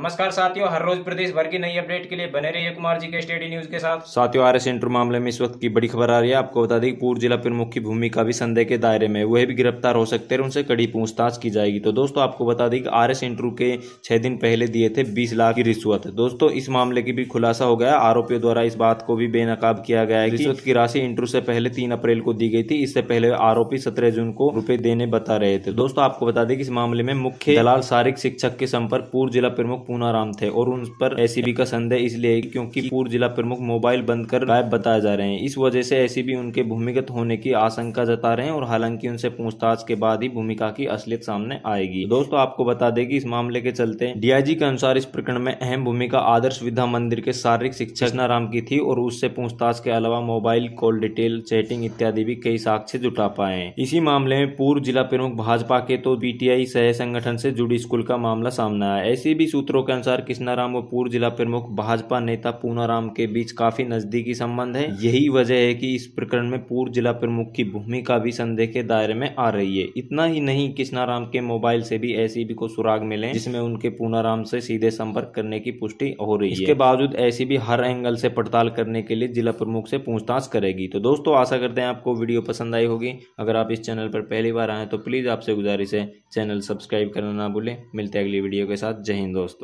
नमस्कार साथियों हर रोज प्रदेश भर की नई अपडेट के लिए बने रहिए कुमार जी के स्टडी न्यूज के साथ साथियों आर एस इंटर मामले में इस वक्त की बड़ी खबर आ रही है आपको बता दें पूर्व जिला प्रमुख की भूमिका भी संदेह के दायरे में वह भी गिरफ्तार हो सकते हैं उनसे कड़ी पूछताछ की जाएगी तो दोस्तों आपको बता दें कि आर एस इंटरव्यू के छह दिन पहले दिए थे बीस लाख की रिश्वत दोस्तों इस मामले की भी खुलासा हो गया आरोपियों द्वारा इस बात को भी बेनकाब किया गया है रिश्वत की राशि इंटरव्यू से पहले तीन अप्रैल को दी गई थी इससे पहले आरोपी सत्रह जून को रुपए देने बता रहे थे दोस्तों आपको बता दें कि इस मामले में मुख्य दलाल शारीरिक शिक्षक के संपर्क पूर्व जिला प्रमुख पूनाराम थे और उन पर एसीबी e का संदेह इसलिए क्योंकि पूर्व जिला प्रमुख मोबाइल बंद कर गायब बताए जा रहे हैं इस वजह से एसीबी e उनके भूमिगत होने की आशंका जता रहे हैं और हालांकि उनसे पूछताछ के बाद ही भूमिका की असलियत सामने आएगी दोस्तों आपको बता दें कि इस मामले के चलते डीआईजी के अनुसार इस प्रकरण में अहम भूमिका आदर्श विद्या मंदिर के शारीरिक शिक्षक राम की थी और उससे पूछताछ के अलावा मोबाइल कॉल डिटेल चैटिंग इत्यादि भी कई साक्ष्य जुटा पाए इसी मामले में पूर्व जिला प्रमुख भाजपा के तो पीटीआई सह संगठन से जुड़ी स्कूल का मामला सामने आया ऐसी भी e सूत्र सूत्रों के अनुसार कृष्णाराम व पूर्व जिला प्रमुख भाजपा नेता पूनाराम के बीच काफी नजदीकी संबंध है यही वजह है कि इस प्रकरण में पूर्व जिला प्रमुख की भूमिका भी संदेह के दायरे में आ रही है इतना ही नहीं कृष्णाराम के मोबाइल से भी एसीबी को सुराग मिले जिसमें उनके पूनाराम से सीधे संपर्क करने की पुष्टि हो रही है इसके बावजूद एसीबी हर एंगल से पड़ताल करने के लिए जिला प्रमुख से पूछताछ करेगी तो दोस्तों आशा करते हैं आपको वीडियो पसंद आई होगी अगर आप इस चैनल पर पहली बार आए तो प्लीज़ आपसे गुजारिश है चैनल सब्सक्राइब करना ना भूलें मिलते हैं अगली वीडियो के साथ जय हिंद दोस्त